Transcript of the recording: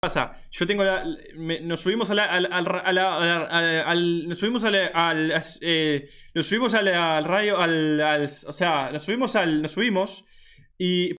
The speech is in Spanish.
pasa? Yo tengo la. nos subimos a Al, al, a la, al, nos subimos a Al, eh, nos subimos al, radio. Al, o sea, nos subimos al. Nos subimos. Y.